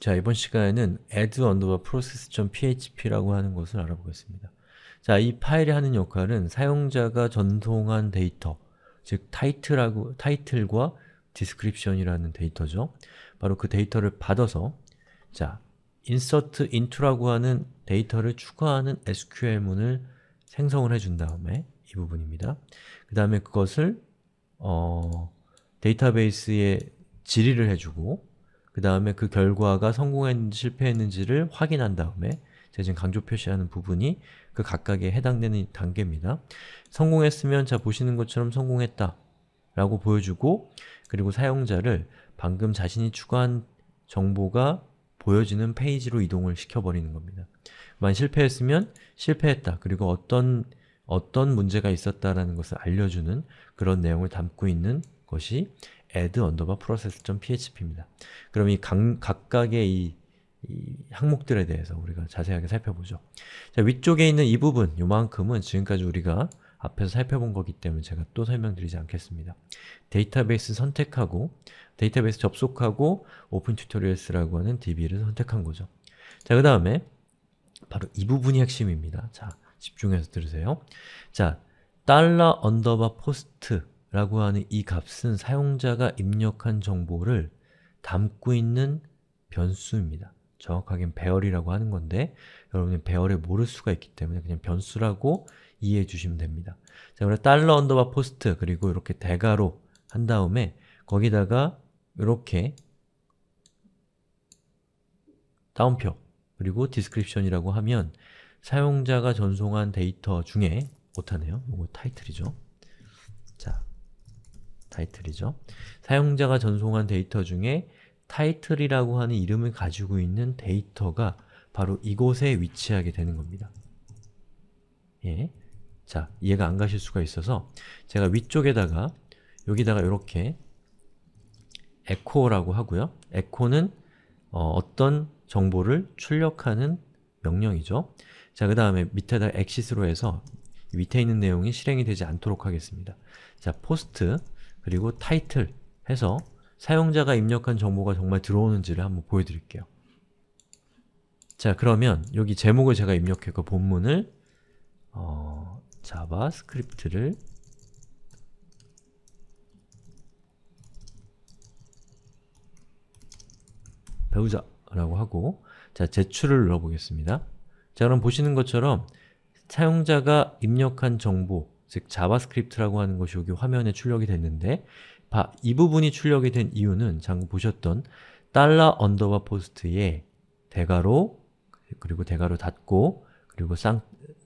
자, 이번 시간에는 add u n d e r b a process.php라고 하는 것을 알아보겠습니다. 자, 이 파일이 하는 역할은 사용자가 전송한 데이터, 즉 타이틀하고, 타이틀과 description이라는 데이터죠. 바로 그 데이터를 받아서 자, insert into라고 하는 데이터를 추가하는 SQL문을 생성을 해준 다음에 이 부분입니다. 그 다음에 그것을 어, 데이터베이스에 질의를 해주고 그 다음에 그 결과가 성공했는지 실패했는지를 확인한 다음에 제가 지금 강조 표시하는 부분이 그 각각에 해당되는 단계입니다. 성공했으면 자 보시는 것처럼 성공했다 라고 보여주고 그리고 사용자를 방금 자신이 추가한 정보가 보여지는 페이지로 이동을 시켜버리는 겁니다. 만 실패했으면 실패했다 그리고 어떤 어떤 문제가 있었다라는 것을 알려주는 그런 내용을 담고 있는 것이 add 언더바 process.php입니다. 그럼 이 각, 각각의 이, 이, 항목들에 대해서 우리가 자세하게 살펴보죠. 자, 위쪽에 있는 이 부분, 요만큼은 지금까지 우리가 앞에서 살펴본 거기 때문에 제가 또 설명드리지 않겠습니다. 데이터베이스 선택하고 데이터베이스 접속하고 오픈 튜토리얼스라고 하는 DB를 선택한 거죠. 자, 그 다음에 바로 이 부분이 핵심입니다. 자, 집중해서 들으세요. 자, 달러 언더바 포스트 라고 하는 이 값은 사용자가 입력한 정보를 담고 있는 변수입니다. 정확하게는 배열이라고 하는 건데 여러분이 배열을 모를 수가 있기 때문에 그냥 변수라고 이해해 주시면 됩니다. 자, 그래 달러 언더바 포스트 그리고 이렇게 대괄호 한 다음에 거기다가 이렇게 다운표 그리고 디스크립션이라고 하면 사용자가 전송한 데이터 중에 못하네요. 이거 타이틀이죠. 자, 타이틀이죠. 사용자가 전송한 데이터 중에 타이틀이라고 하는 이름을 가지고 있는 데이터가 바로 이곳에 위치하게 되는 겁니다. 예. 자, 이해가 안 가실 수가 있어서 제가 위쪽에다가 여기다가 이렇게 echo라고 하고요. echo는 어, 떤 정보를 출력하는 명령이죠. 자, 그 다음에 밑에다 axis로 해서 밑에 있는 내용이 실행이 되지 않도록 하겠습니다. 자, post 그리고 타이틀 해서 사용자가 입력한 정보가 정말 들어오는지를 한번 보여드릴게요. 자 그러면 여기 제목을 제가 입력했고 본문을 어, 자바스크립트를 배우자 라고 하고 자 제출을 눌러보겠습니다. 자 그럼 보시는 것처럼 사용자가 입력한 정보 즉 자바스크립트라고 하는 것이 여기 화면에 출력이 됐는데 바, 이 부분이 출력이 된 이유는 방금 보셨던 달러 언더바 포스트에 대괄호 그리고 대괄호 닫고 그리고 쌍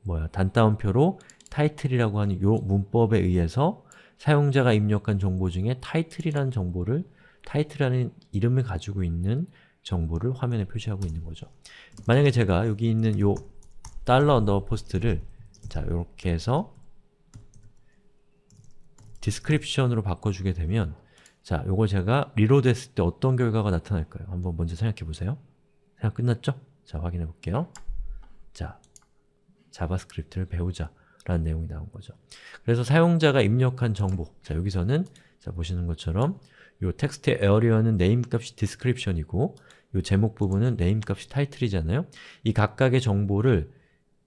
뭐야 단따옴표로 타이틀이라고 하는 요 문법에 의해서 사용자가 입력한 정보 중에 타이틀이라는 정보를 타이틀이라는 이름을 가지고 있는 정보를 화면에 표시하고 있는 거죠. 만약에 제가 여기 있는 요 달러 언더바 포스트를 자, 이렇게 해서 description으로 바꿔주게 되면 자, 요거 제가 리로드 했을 때 어떤 결과가 나타날까요? 한번 먼저 생각해 보세요. 생각 끝났죠? 자, 확인해 볼게요. 자, 자바스크립트를 배우자 라는 내용이 나온 거죠. 그래서 사용자가 입력한 정보 자, 여기서는 자, 보시는 것처럼 요 텍스트의 에어리어는 네임 값이 디스크립션이고요 제목 부분은 네임 값이 타이틀이잖아요이 각각의 정보를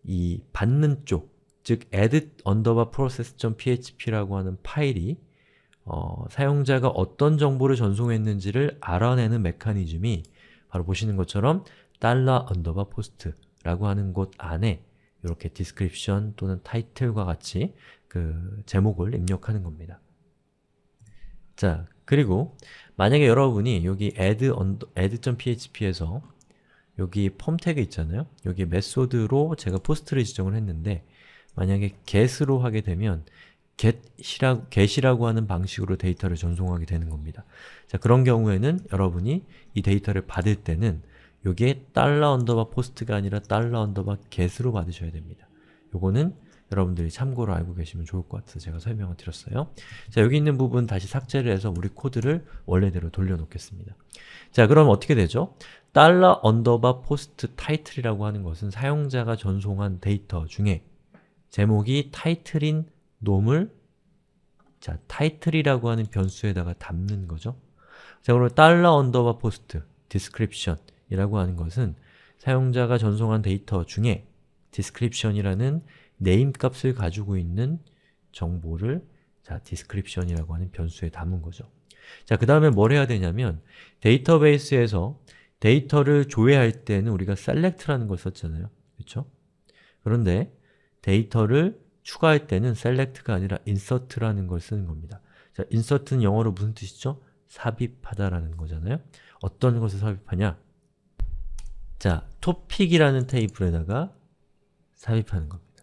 이 받는 쪽즉 add u n d e r b a process.php라고 하는 파일이 어, 사용자가 어떤 정보를 전송했는지를 알아내는 메커니즘이 바로 보시는 것처럼 달러 언더바 포스트라고 하는 곳 안에 이렇게 디스크립션 또는 타이틀과 같이 그 제목을 입력하는 겁니다. 자, 그리고 만약에 여러분이 여기 add, p h p 에서 여기 펌 태그 있잖아요? 여기 메소드로 제가 포스트를 지정을 했는데 만약에 get으로 하게 되면 get이라고, get이라고 하는 방식으로 데이터를 전송하게 되는 겁니다. 자, 그런 경우에는 여러분이 이 데이터를 받을 때는 요게 달러 언더바 포스트가 아니라 달러 언더바 get으로 받으셔야 됩니다. 요거는 여러분들이 참고로 알고 계시면 좋을 것 같아서 제가 설명을 드렸어요. 자, 여기 있는 부분 다시 삭제를 해서 우리 코드를 원래대로 돌려놓겠습니다. 자, 그럼 어떻게 되죠? 달러 언더바 포스트 타이틀이라고 하는 것은 사용자가 전송한 데이터 중에 제목이 타이틀인 놈을 자, 타이틀이라고 하는 변수에다가 담는 거죠. 자, 그럼 달러 언더바 포스트 디스크립션이라고 하는 것은 사용자가 전송한 데이터 중에 디스크립션이라는 네임 값을 가지고 있는 정보를 자, 디스크립션이라고 하는 변수에 담은 거죠. 자, 그 다음에 뭘 해야 되냐면 데이터베이스에서 데이터를 조회할 때는 우리가 select라는 걸 썼잖아요. 그렇죠? 그런데 데이터를 추가할 때는 select가 아니라 insert라는 걸 쓰는 겁니다. 자, insert는 영어로 무슨 뜻이죠? 삽입하다라는 거잖아요. 어떤 것을 삽입하냐? 자, topic이라는 테이블에다가 삽입하는 겁니다.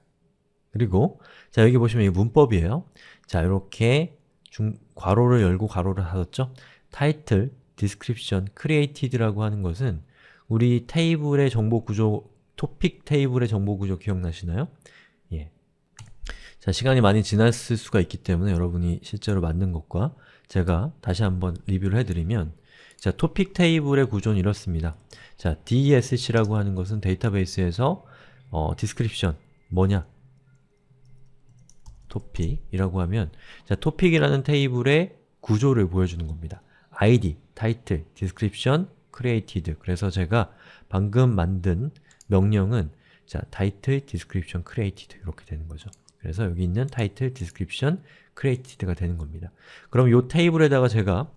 그리고 자, 여기 보시면 이 문법이에요. 자, 이렇게 중, 괄호를 열고 괄호를 닫았죠? title, description, created라고 하는 것은 우리 테이블의 정보 구조, 토픽 테이블의 정보 구조 기억나시나요? 자, 시간이 많이 지났을 수가 있기 때문에 여러분이 실제로 만든 것과 제가 다시 한번 리뷰를 해드리면 자, 토픽 테이블의 구조는 이렇습니다. 자, DESC라고 하는 것은 데이터베이스에서 어, 디스크립션, 뭐냐? 토픽이라고 하면 자, 토픽이라는 테이블의 구조를 보여주는 겁니다. id, title, description, created 그래서 제가 방금 만든 명령은 자, title, description, created 이렇게 되는 거죠. 그래서 여기 있는 title, description, created가 되는 겁니다. 그럼 이 테이블에다가 제가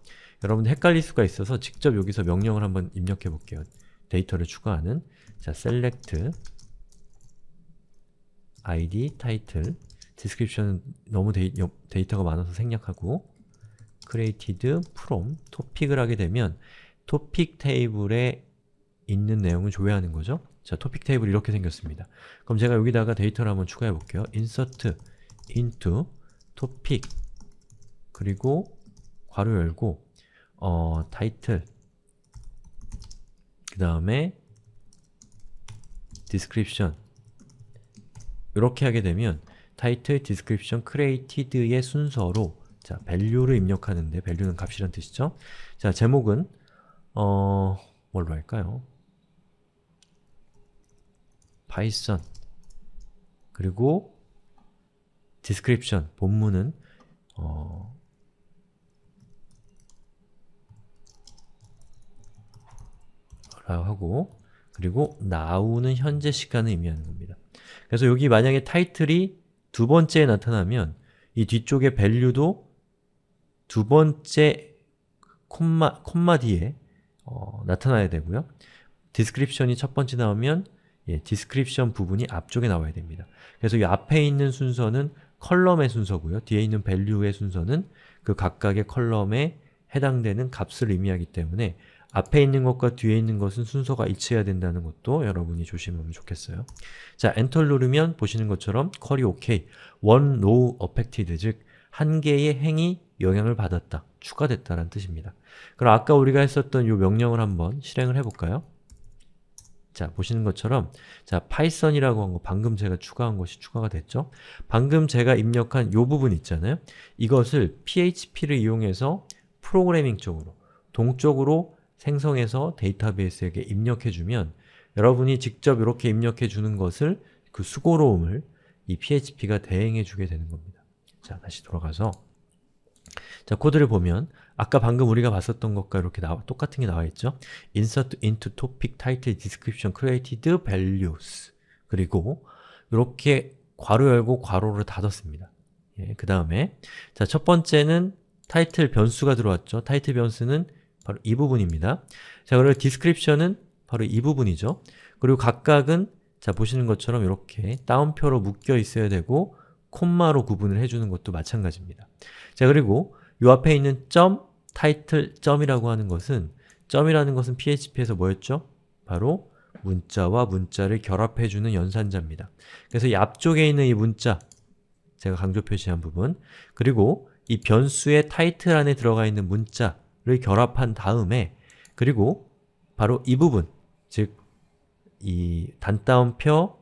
여러분 헷갈릴 수가 있어서 직접 여기서 명령을 한번 입력해 볼게요. 데이터를 추가하는 자, select id, title, d e s c r i p t i o n 너무 데이, 데이터가 많아서 생략하고 created from topic을 하게 되면 topic 테이블에 있는 내용을 조회하는 거죠. 자, 토픽 테이블 이렇게 생겼습니다. 그럼 제가 여기다가 데이터를 한번 추가해 볼게요. insert into topic 그리고 괄호 열고 어, t i t 그 다음에 description 이렇게 하게 되면 title, description, created의 순서로 자, value를 입력하는데 value는 값이란 뜻이죠. 자, 제목은 어, 뭘로 할까요? 파이썬 그리고 디스크립션 본문은 어, 라고 하고 그리고 now는 현재 시간을 의미하는 겁니다. 그래서 여기 만약에 타이틀이 두 번째에 나타나면 이 뒤쪽에 밸류도두 번째 콤마, 콤마 뒤에 어, 나타나야 되고요. 디스크립션이첫 번째 나오면 예, 디스크립션 부분이 앞쪽에 나와야 됩니다. 그래서 이 앞에 있는 순서는 컬럼의 순서고요. 뒤에 있는 밸류의 순서는 그 각각의 컬럼에 해당되는 값을 의미하기 때문에 앞에 있는 것과 뒤에 있는 것은 순서가 일치해야 된다는 것도 여러분이 조심하면 좋겠어요. 자, 엔터를 누르면 보시는 것처럼 쿼리 OK, one row a f f e c t e 즉한 개의 행이 영향을 받았다, 추가됐다는 라 뜻입니다. 그럼 아까 우리가 했었던 이 명령을 한번 실행을 해볼까요? 자, 보시는 것처럼 자, 파이썬이라고 한 거 방금 제가 추가한 것이 추가가 됐죠? 방금 제가 입력한 이 부분 있잖아요? 이것을 PHP를 이용해서 프로그래밍 쪽으로, 동쪽으로 생성해서 데이터베이스에게 입력해주면 여러분이 직접 이렇게 입력해주는 것을 그 수고로움을 이 PHP가 대행해주게 되는 겁니다. 자, 다시 돌아가서 자, 코드를 보면 아까 방금 우리가 봤었던 것과 이렇게 나와, 똑같은 게 나와 있죠? insert into topic title description created values 그리고 이렇게 괄호 열고 괄호를 닫았습니다. 예, 그 다음에 자, 첫 번째는 타이틀 변수가 들어왔죠. 타이틀 변수는 바로 이 부분입니다. 자, 그리고 디스크립션은 바로 이 부분이죠. 그리고 각각은 자, 보시는 것처럼 이렇게 따옴표로 묶여 있어야 되고 콤마로 구분을 해주는 것도 마찬가지입니다. 자, 그리고 이 앞에 있는 점 타이틀 점이라고 하는 것은 점이라는 것은 PHP에서 뭐였죠? 바로 문자와 문자를 결합해주는 연산자입니다. 그래서 이 앞쪽에 있는 이 문자 제가 강조 표시한 부분 그리고 이 변수의 타이틀 안에 들어가 있는 문자를 결합한 다음에 그리고 바로 이 부분 즉 이 단따옴표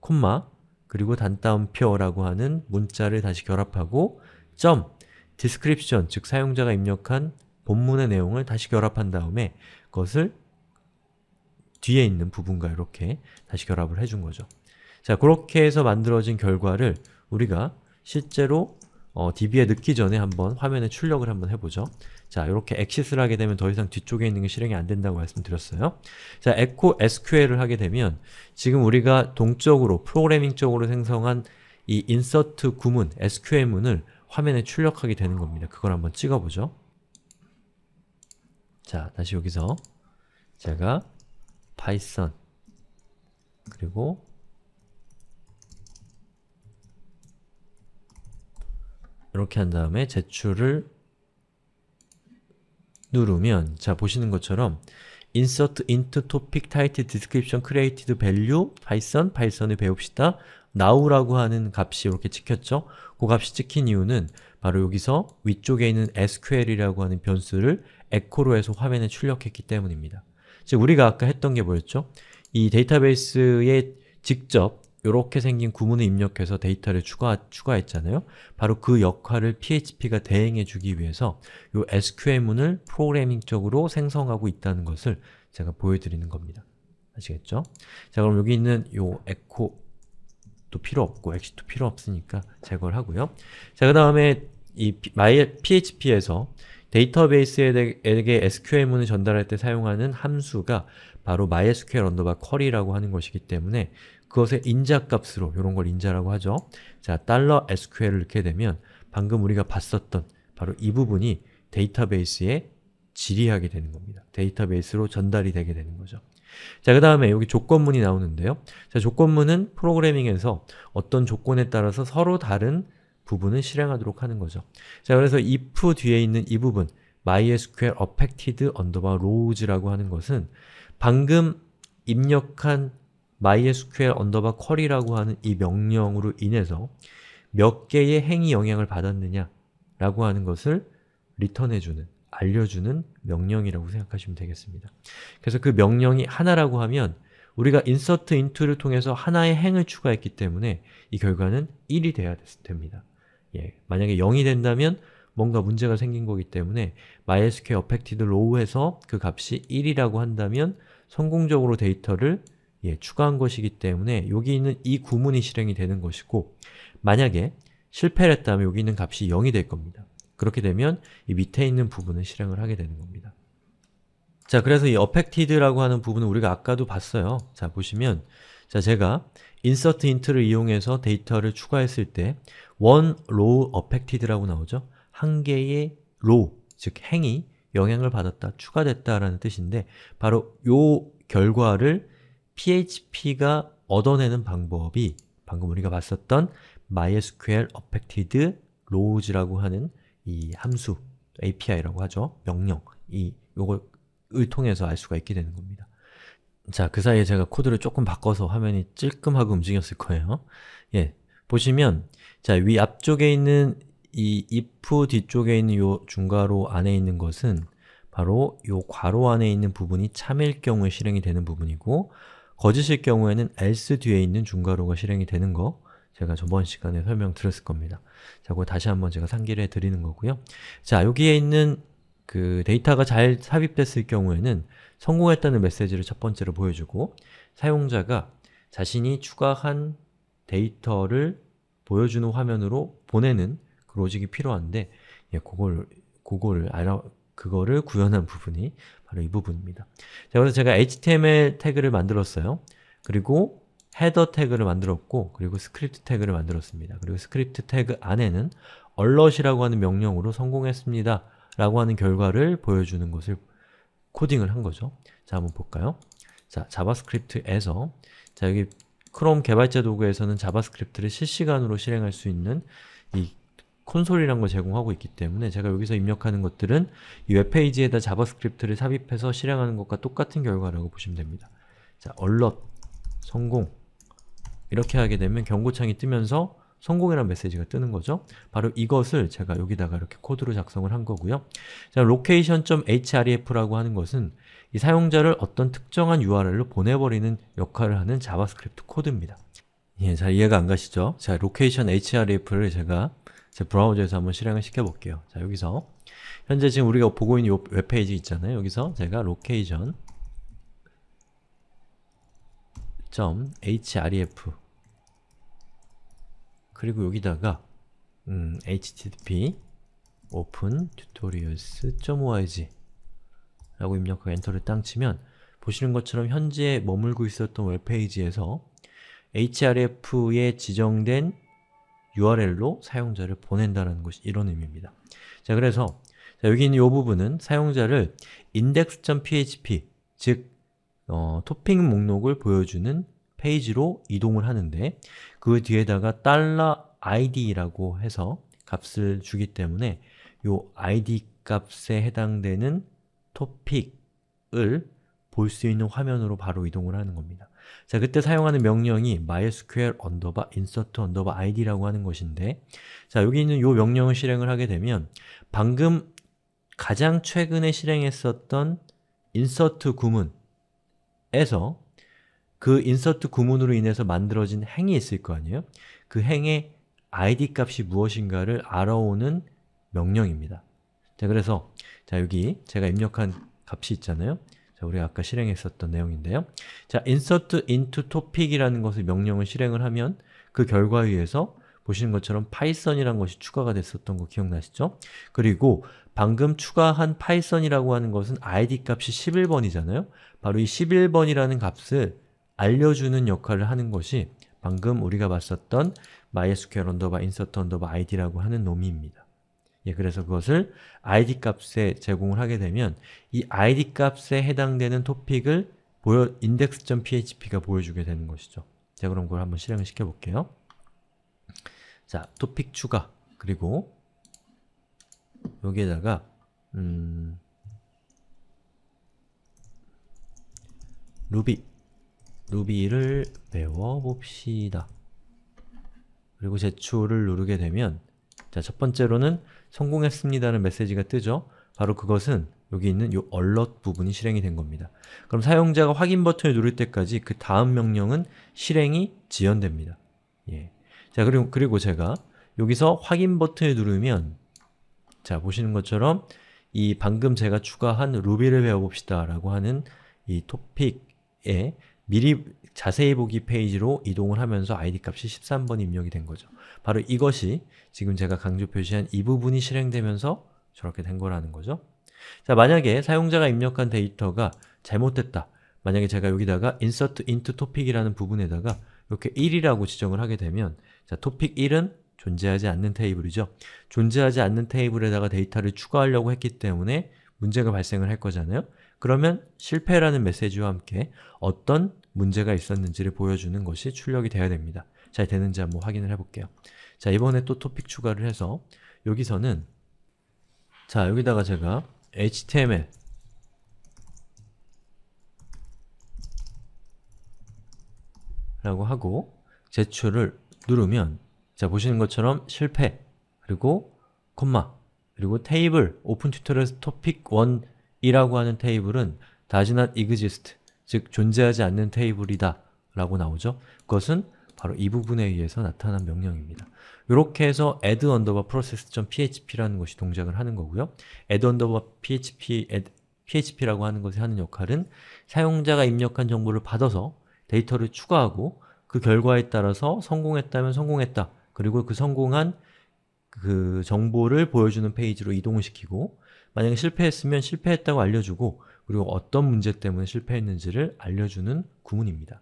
콤마 그리고 단따옴표라고 하는 문자를 다시 결합하고 점 description, 즉 사용자가 입력한 본문의 내용을 다시 결합한 다음에 그것을 뒤에 있는 부분과 이렇게 다시 결합을 해준 거죠. 자, 그렇게 해서 만들어진 결과를 우리가 실제로 어, DB에 넣기 전에 한번 화면에 출력을 한번 해보죠. 자, 이렇게 엑시스를 하게 되면 더 이상 뒤쪽에 있는 게 실행이 안 된다고 말씀드렸어요. 자, echo SQL을 하게 되면 지금 우리가 동적으로, 프로그래밍적으로 생성한 이 insert 구문, SQL문을 화면에 출력하게 되는 겁니다. 그걸 한번 찍어보죠. 자, 다시 여기서 제가 파이썬 그리고 이렇게 한 다음에 제출을 누르면 자, 보시는 것처럼 insert into topic title description created value 파이썬 파이썬을 배웁시다. now라고 하는 값이 이렇게 찍혔죠? 그 값이 찍힌 이유는 바로 여기서 위쪽에 있는 sql이라고 하는 변수를 에코로 해서 화면에 출력했기 때문입니다. 즉 우리가 아까 했던 게 뭐였죠? 이 데이터베이스에 직접 이렇게 생긴 구문을 입력해서 데이터를 추가, 추가했잖아요 바로 그 역할을 PHP가 대행해주기 위해서 이 SQL문을 프로그래밍적으로 생성하고 있다는 것을 제가 보여드리는 겁니다 아시겠죠? 자 그럼 여기 있는 이 echo도 필요 없고 exit도 필요 없으니까 제거를 하고요 자 그 다음에 이 PHP에서 데이터베이스에게 SQL문을 전달할 때 사용하는 함수가 바로 MySQL 언더바 쿼리라고 하는 것이기 때문에 그것의 인자값으로 이런 걸 인자라고 하죠. 자, 달러 $SQL을 넣게 되면 방금 우리가 봤었던 바로 이 부분이 데이터베이스에 질의하게 되는 겁니다. 데이터베이스로 전달이 되게 되는 거죠. 자, 그 다음에 여기 조건문이 나오는데요. 자, 조건문은 프로그래밍에서 어떤 조건에 따라서 서로 다른 부분을 실행하도록 하는 거죠. 자, 그래서 if 뒤에 있는 이 부분 mysql affected underbar rows라고 하는 것은 방금 입력한 mysql 언더바 쿼리라고 하는 이 명령으로 인해서 몇 개의 행위 영향을 받았느냐 라고 하는 것을 리턴해주는, 알려주는 명령이라고 생각하시면 되겠습니다. 그래서 그 명령이 하나라고 하면 우리가 insert into를 통해서 하나의 행을 추가했기 때문에 이 결과는 1이 돼야 됩니다. 예, 만약에 0이 된다면 뭔가 문제가 생긴 거기 때문에 mysql affected r o w 서그 값이 1이라고 한다면 성공적으로 데이터를 예, 추가한 것이기 때문에 여기 있는 이 구문이 실행이 되는 것이고 만약에 실패를 했다면 여기 있는 값이 0이 될 겁니다. 그렇게 되면 이 밑에 있는 부분을 실행을 하게 되는 겁니다. 자, 그래서 이 affected라고 하는 부분은 우리가 아까도 봤어요. 자, 보시면 자, 제가 insert int를 이용해서 데이터를 추가했을 때 one row affected라고 나오죠. 한 개의 row, 즉 행이 영향을 받았다, 추가됐다라는 뜻인데 바로 요 결과를 PHP가 얻어내는 방법이 방금 우리가 봤었던 MySQL Affected Rows라고 하는 이 함수, API라고 하죠. 명령, 이 요걸 통해서 알 수가 있게 되는 겁니다. 자, 그 사이에 제가 코드를 조금 바꿔서 화면이 찔끔하고 움직였을 거예요. 예, 보시면 자, 위 앞쪽에 있는 이 if 뒤쪽에 있는 요 중괄호 안에 있는 것은 바로 요 괄호 안에 있는 부분이 참일 경우에 실행이 되는 부분이고 거짓일 경우에는 else 뒤에 있는 중괄호가 실행이 되는 거 제가 저번 시간에 설명드렸을 겁니다. 자, 그거 다시 한번 제가 상기를 해드리는 거고요. 자, 여기에 있는 그 데이터가 잘 삽입됐을 경우에는 성공했다는 메시지를 첫 번째로 보여주고 사용자가 자신이 추가한 데이터를 보여주는 화면으로 보내는 그 로직이 필요한데 예, 그걸, 그거를 알아, 그거를 구현한 부분이 바로 이 부분입니다. 자, 그래서 제가 html 태그를 만들었어요. 그리고 헤더 태그를 만들었고 그리고 스크립트 태그를 만들었습니다. 그리고 스크립트 태그 안에는 alert이라고 하는 명령으로 성공했습니다. 라고 하는 결과를 보여주는 것을 코딩을 한 거죠. 자, 한번 볼까요? 자, 자바스크립트에서 자, 여기 크롬 개발자 도구에서는 자바스크립트를 실시간으로 실행할 수 있는 이 콘솔이란 걸 제공하고 있기 때문에 제가 여기서 입력하는 것들은 이 웹페이지에다 자바스크립트를 삽입해서 실행하는 것과 똑같은 결과라고 보시면 됩니다. 자, alert 성공 이렇게 하게 되면 경고창이 뜨면서 성공이라는 메시지가 뜨는 거죠. 바로 이것을 제가 여기다가 이렇게 코드로 작성을 한 거고요. 자, location.href라고 하는 것은 이 사용자를 어떤 특정한 URL로 보내버리는 역할을 하는 자바스크립트 코드입니다. 예, 잘 이해가 안 가시죠? 자, location.href를 제가 제 브라우저에서 한번 실행을 시켜볼게요. 자, 여기서 현재 지금 우리가 보고 있는 웹페이지 있잖아요. 여기서 제가 location .href 그리고 여기다가 음, http open tutorials.org 라고 입력하고 엔터를 땅 치면 보시는 것처럼 현재 머물고 있었던 웹페이지에서 href에 지정된 URL로 사용자를 보낸다는 것이 이런 의미입니다. 자, 그래서 자, 여기 있는 이 부분은 사용자를 index.php, 즉 어, 토핑 목록을 보여주는 페이지로 이동을 하는데 그 뒤에다가 $id라고 해서 값을 주기 때문에 이 id 값에 해당되는 토픽을 볼 수 있는 화면으로 바로 이동을 하는 겁니다. 자, 그때 사용하는 명령이 mysql 언더바 insert 언더바 id라고 하는 것인데 자, 여기 있는 이 명령을 실행을 하게 되면 방금 가장 최근에 실행했었던 insert 구문에서 그 insert 구문으로 인해서 만들어진 행이 있을 거 아니에요? 그 행의 id 값이 무엇인가를 알아오는 명령입니다. 자, 그래서 자 여기 제가 입력한 값이 있잖아요. 우리 가 아까 실행했었던 내용인데요. 자, insert into topic이라는 것을 명령을 실행을 하면 그 결과에 의해서 보시는 것처럼 파이썬이라는 것이 추가가 됐었던 거 기억나시죠? 그리고 방금 추가한 파이썬이라고 하는 것은 id 값이 11번이잖아요? 바로 이 11번이라는 값을 알려주는 역할을 하는 것이 방금 우리가 봤었던 mysql underbar insert id라고 하는 놈입니다. 예, 그래서 그것을 id 값에 제공을 하게 되면 이 id 값에 해당되는 토픽을 보여 index.php가 보여주게 되는 것이죠. 자, 그럼 그걸 한번 실행을 시켜 볼게요. 자, 토픽 추가 그리고 여기에다가 음, 루비 루비를 배워봅시다. 그리고 제출을 누르게 되면 자, 첫 번째로는 성공했습니다는 메시지가 뜨죠? 바로 그것은 여기 있는 이 alert 부분이 실행이 된 겁니다. 그럼 사용자가 확인 버튼을 누를 때까지 그 다음 명령은 실행이 지연됩니다. 예. 자, 그리고, 그리고 제가 여기서 확인 버튼을 누르면 자, 보시는 것처럼 이 방금 제가 추가한 루비를 배워봅시다 라고 하는 이 토픽에 미리 자세히 보기 페이지로 이동을 하면서 id 값이 1 3번 입력이 된 거죠. 바로 이것이 지금 제가 강조 표시한 이 부분이 실행되면서 저렇게 된 거라는 거죠. 자, 만약에 사용자가 입력한 데이터가 잘못됐다. 만약에 제가 여기다가 insert into topic이라는 부분에다가 이렇게 1이라고 지정을 하게 되면 자, topic 1은 존재하지 않는 테이블이죠. 존재하지 않는 테이블에다가 데이터를 추가하려고 했기 때문에 문제가 발생을 할 거잖아요. 그러면 실패라는 메시지와 함께 어떤 문제가 있었는지를 보여주는 것이 출력이 되어야 됩니다. 잘 되는지 한번 확인을 해볼게요. 자, 이번에 또 토픽 추가를 해서 여기서는 자, 여기다가 제가 html 라고 하고 제출을 누르면 자, 보시는 것처럼 실패 그리고 콤마 그리고 테이블 오픈 튜토리얼 토픽 1 이라고 하는 테이블은 does not exist, 즉 존재하지 않는 테이블이다 라고 나오죠. 그것은 바로 이 부분에 의해서 나타난 명령입니다. 이렇게 해서 add underbar process.php라는 것이 동작을 하는 거고요. add underbar php, add, php라고 하는 것이 하는 역할은 사용자가 입력한 정보를 받아서 데이터를 추가하고 그 결과에 따라서 성공했다면 성공했다 그리고 그 성공한 그 정보를 보여주는 페이지로 이동시키고 만약에 실패했으면 실패했다고 알려주고 그리고 어떤 문제 때문에 실패했는지를 알려주는 구문입니다.